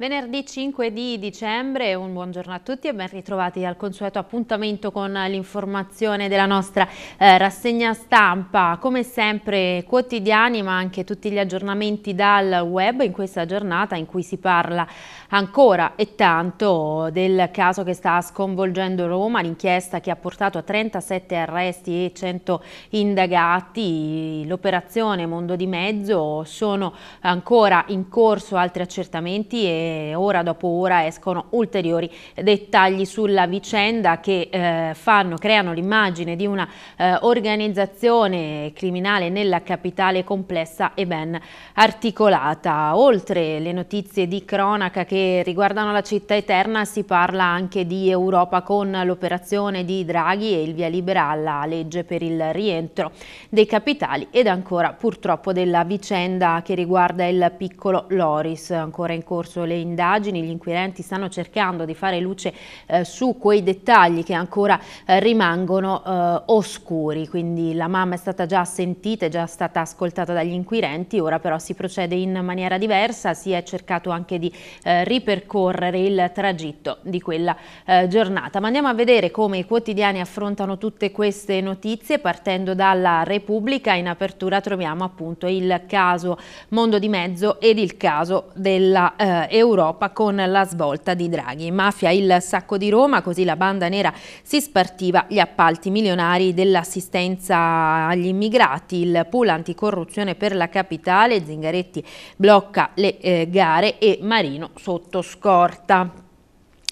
Venerdì 5 di dicembre, un buongiorno a tutti e ben ritrovati al consueto appuntamento con l'informazione della nostra eh, rassegna stampa. Come sempre quotidiani ma anche tutti gli aggiornamenti dal web in questa giornata in cui si parla ancora e tanto del caso che sta sconvolgendo Roma, l'inchiesta che ha portato a 37 arresti e 100 indagati, l'operazione Mondo di Mezzo, sono ancora in corso altri accertamenti e ora dopo ora escono ulteriori dettagli sulla vicenda che eh, fanno, creano l'immagine di una eh, organizzazione criminale nella capitale complessa e ben articolata. Oltre le notizie di cronaca che riguardano la città eterna si parla anche di Europa con l'operazione di Draghi e il via libera alla legge per il rientro dei capitali ed ancora purtroppo della vicenda che riguarda il piccolo Loris, ancora in corso le indagini, gli inquirenti stanno cercando di fare luce eh, su quei dettagli che ancora eh, rimangono eh, oscuri, quindi la mamma è stata già sentita, è già stata ascoltata dagli inquirenti, ora però si procede in maniera diversa, si è cercato anche di eh, ripercorrere il tragitto di quella eh, giornata. Ma andiamo a vedere come i quotidiani affrontano tutte queste notizie, partendo dalla Repubblica, in apertura troviamo appunto il caso Mondo di Mezzo ed il caso della eh, Europa. Europa con la svolta di Draghi. Mafia il sacco di Roma, così la banda nera si spartiva gli appalti milionari dell'assistenza agli immigrati, il pool anticorruzione per la capitale, Zingaretti blocca le eh, gare e Marino sotto scorta.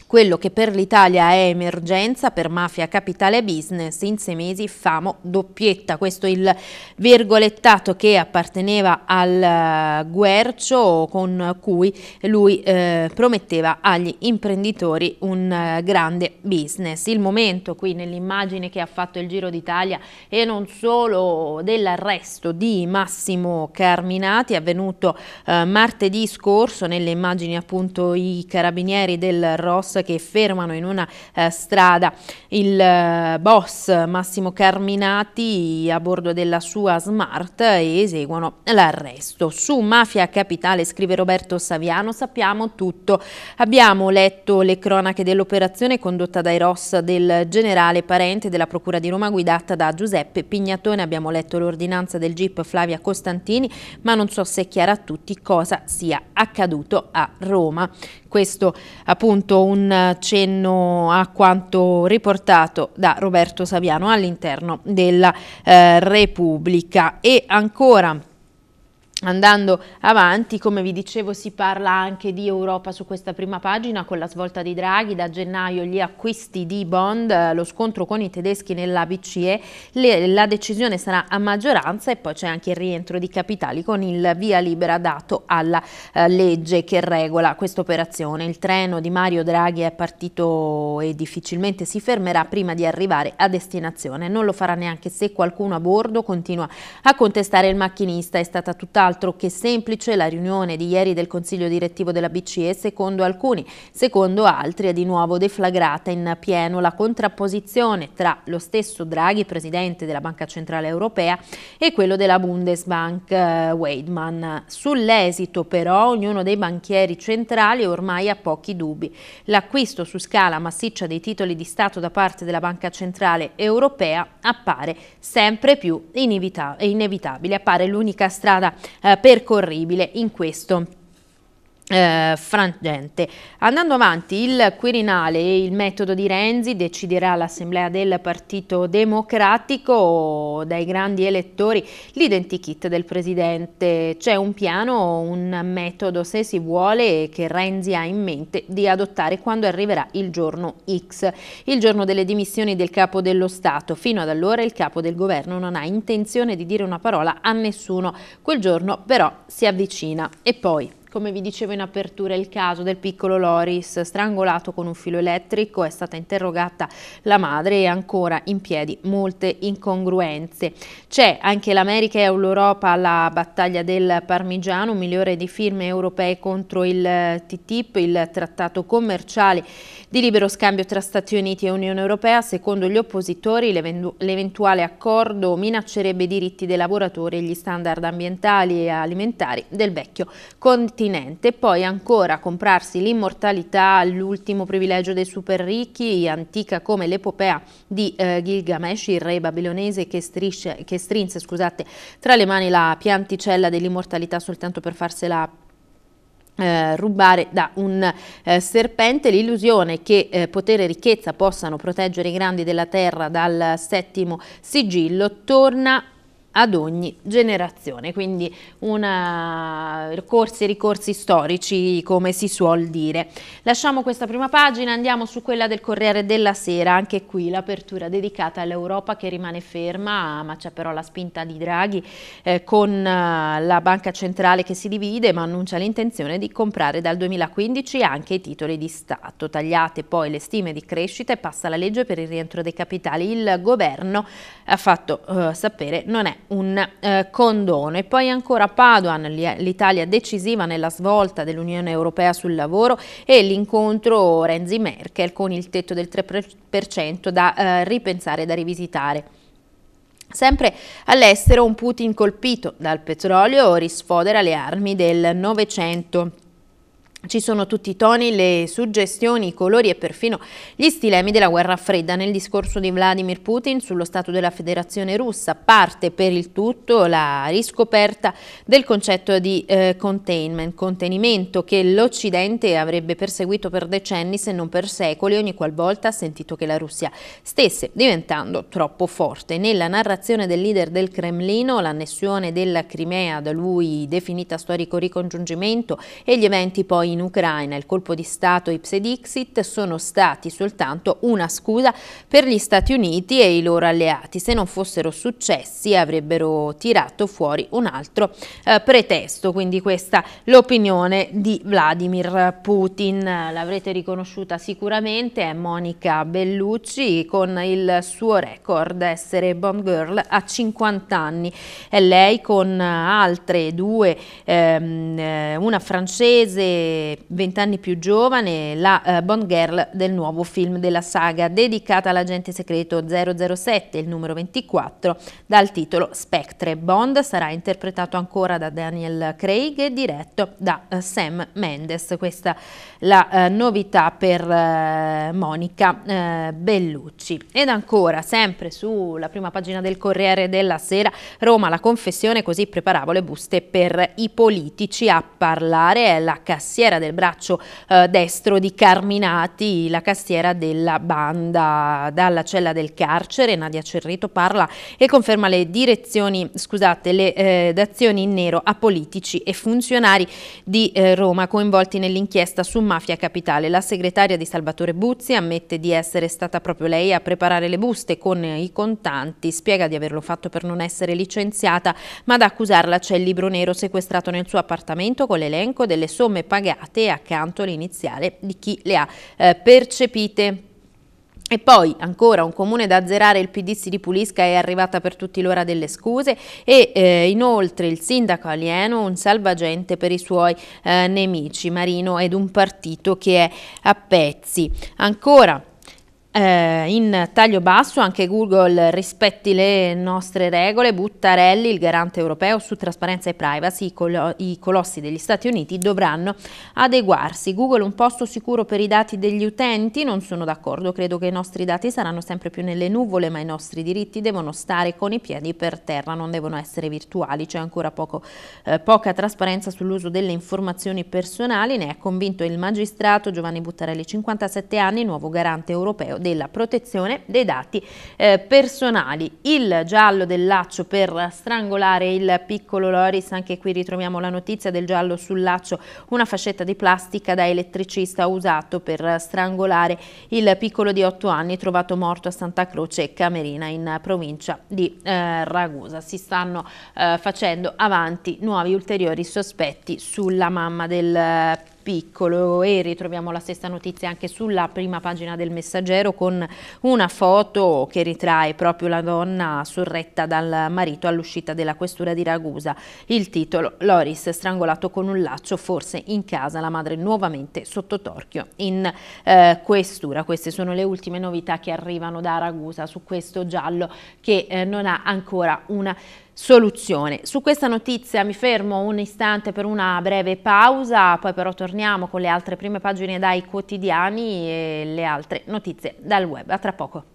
Quello che per l'Italia è emergenza, per mafia capitale e business, in sei mesi famo doppietta. Questo è il virgolettato che apparteneva al eh, Guercio con cui lui eh, prometteva agli imprenditori un eh, grande business. Il momento qui nell'immagine che ha fatto il Giro d'Italia e non solo dell'arresto di Massimo Carminati avvenuto eh, martedì scorso, nelle immagini appunto i carabinieri del Ross che fermano in una eh, strada il eh, boss Massimo Carminati a bordo della sua Smart e eseguono l'arresto. Su Mafia Capitale, scrive Roberto Saviano, sappiamo tutto. Abbiamo letto le cronache dell'operazione condotta dai Ross del generale parente della Procura di Roma guidata da Giuseppe Pignatone, abbiamo letto l'ordinanza del GIP Flavia Costantini, ma non so se è chiaro a tutti cosa sia accaduto a Roma. Questo appunto un cenno a quanto riportato da Roberto Saviano all'interno della eh, Repubblica. E ancora Andando avanti, come vi dicevo, si parla anche di Europa su questa prima pagina con la svolta di Draghi, da gennaio gli acquisti di bond, eh, lo scontro con i tedeschi nella BCE, le, la decisione sarà a maggioranza e poi c'è anche il rientro di capitali con il via libera dato alla eh, legge che regola questa operazione. Il treno di Mario Draghi è partito e difficilmente si fermerà prima di arrivare a destinazione, non lo farà neanche se qualcuno a bordo continua a contestare il macchinista, è stata tutta tutt'altro che semplice la riunione di ieri del Consiglio direttivo della BCE, secondo alcuni, secondo altri è di nuovo deflagrata in pieno la contrapposizione tra lo stesso Draghi, presidente della Banca Centrale Europea, e quello della Bundesbank eh, Weidmann. Sull'esito però ognuno dei banchieri centrali ormai ha pochi dubbi. L'acquisto su scala massiccia dei titoli di Stato da parte della Banca Centrale Europea appare sempre più inevitabile, appare l'unica strada eh, percorribile in questo eh, frangente. Andando avanti, il Quirinale e il metodo di Renzi deciderà l'assemblea del Partito Democratico dai grandi elettori l'identikit del Presidente. C'è un piano, un metodo, se si vuole, che Renzi ha in mente di adottare quando arriverà il giorno X, il giorno delle dimissioni del Capo dello Stato. Fino ad allora il Capo del Governo non ha intenzione di dire una parola a nessuno. Quel giorno però si avvicina. E poi... Come vi dicevo in apertura, il caso del piccolo Loris strangolato con un filo elettrico è stata interrogata la madre e ancora in piedi molte incongruenze. C'è anche l'America e l'Europa alla battaglia del Parmigiano, un milione di firme europee contro il eh, TTIP, il trattato commerciale di libero scambio tra Stati Uniti e Unione Europea. Secondo gli oppositori l'eventuale accordo minaccerebbe i diritti dei lavoratori e gli standard ambientali e alimentari del vecchio continente pertinente, poi ancora comprarsi l'immortalità, l'ultimo privilegio dei super ricchi, antica come l'epopea di eh, Gilgamesh, il re babilonese che, strisce, che strinse scusate, tra le mani la pianticella dell'immortalità soltanto per farsela eh, rubare da un eh, serpente l'illusione che eh, potere e ricchezza possano proteggere i grandi della terra dal settimo sigillo torna ad ogni generazione, quindi una, eh, corsi e ricorsi storici come si suol dire. Lasciamo questa prima pagina, andiamo su quella del Corriere della Sera, anche qui l'apertura dedicata all'Europa che rimane ferma, ma c'è però la spinta di Draghi eh, con eh, la banca centrale che si divide ma annuncia l'intenzione di comprare dal 2015 anche i titoli di Stato. Tagliate poi le stime di crescita e passa la legge per il rientro dei capitali. Il governo ha fatto eh, sapere non è un eh, condono. E poi ancora Padoan, l'Italia decisiva nella svolta dell'Unione Europea sul lavoro e l'incontro Renzi-Merkel con il tetto del 3% da eh, ripensare, da rivisitare. Sempre all'estero un Putin colpito dal petrolio risfodera le armi del Novecento ci sono tutti i toni, le suggestioni, i colori e perfino gli stilemi della guerra fredda. Nel discorso di Vladimir Putin sullo stato della federazione russa parte per il tutto la riscoperta del concetto di eh, containment, contenimento che l'Occidente avrebbe perseguito per decenni se non per secoli ogni qualvolta ha sentito che la Russia stesse diventando troppo forte. Nella narrazione del leader del Cremlino l'annessione della Crimea, da lui definita storico ricongiungimento e gli eventi poi in Ucraina e il colpo di Stato Ipsedixit sono stati soltanto una scusa per gli Stati Uniti e i loro alleati. Se non fossero successi avrebbero tirato fuori un altro eh, pretesto, quindi questa l'opinione di Vladimir Putin. L'avrete riconosciuta sicuramente, è Monica Bellucci con il suo record essere bomb girl a 50 anni. È lei con altre due, ehm, eh, una francese che vent'anni più giovane, la eh, Bond Girl del nuovo film della saga, dedicata all'agente segreto 007, il numero 24, dal titolo Spectre. Bond sarà interpretato ancora da Daniel Craig e diretto da eh, Sam Mendes. Questa è la eh, novità per eh, Monica eh, Bellucci. Ed ancora, sempre sulla prima pagina del Corriere della Sera, Roma, la confessione, così preparavo le buste per i politici a parlare, è la cassiera castiera del braccio eh, destro di Carminati, la cassiera della banda. Dalla cella del carcere Nadia Cerrito parla e conferma le direzioni, scusate, le eh, dazioni in nero a politici e funzionari di eh, Roma coinvolti nell'inchiesta su Mafia Capitale. La segretaria di Salvatore Buzzi ammette di essere stata proprio lei a preparare le buste con i contanti, spiega di averlo fatto per non essere licenziata, ma ad accusarla c'è il libro nero sequestrato nel suo appartamento con l'elenco delle somme pagate pagate accanto all'iniziale di chi le ha eh, percepite. E poi ancora un comune da azzerare, il PD si ripulisca, è arrivata per tutti l'ora delle scuse e eh, inoltre il sindaco alieno un salvagente per i suoi eh, nemici, Marino ed un partito che è a pezzi. Ancora eh, in taglio basso anche Google rispetti le nostre regole, Buttarelli, il garante europeo su trasparenza e privacy, i, colo i, colossi degli Stati Uniti dovranno adeguarsi. Google un posto sicuro per i dati degli utenti, non sono d'accordo, credo che i nostri dati saranno sempre più nelle nuvole, ma i nostri diritti devono stare con i piedi per terra, non devono essere virtuali, c'è ancora poco, eh, poca trasparenza sull'uso delle informazioni personali, ne è convinto il magistrato Giovanni Buttarelli, 57 anni, nuovo garante europeo della protezione dei dati eh, personali. Il giallo del laccio per strangolare il piccolo Loris, anche qui ritroviamo la notizia del giallo sul laccio, una fascetta di plastica da elettricista usato per strangolare il piccolo di 8 anni trovato morto a Santa Croce Camerina in provincia di eh, Ragusa. Si stanno eh, facendo avanti nuovi ulteriori sospetti sulla mamma del piccolo. Eh, piccolo e ritroviamo la stessa notizia anche sulla prima pagina del messaggero con una foto che ritrae proprio la donna sorretta dal marito all'uscita della questura di Ragusa. Il titolo Loris strangolato con un laccio forse in casa la madre nuovamente sotto torchio in eh, questura. Queste sono le ultime novità che arrivano da Ragusa su questo giallo che eh, non ha ancora una soluzione. Su questa notizia mi fermo un istante per una breve pausa, poi però torniamo con le altre prime pagine dai quotidiani e le altre notizie dal web. A tra poco.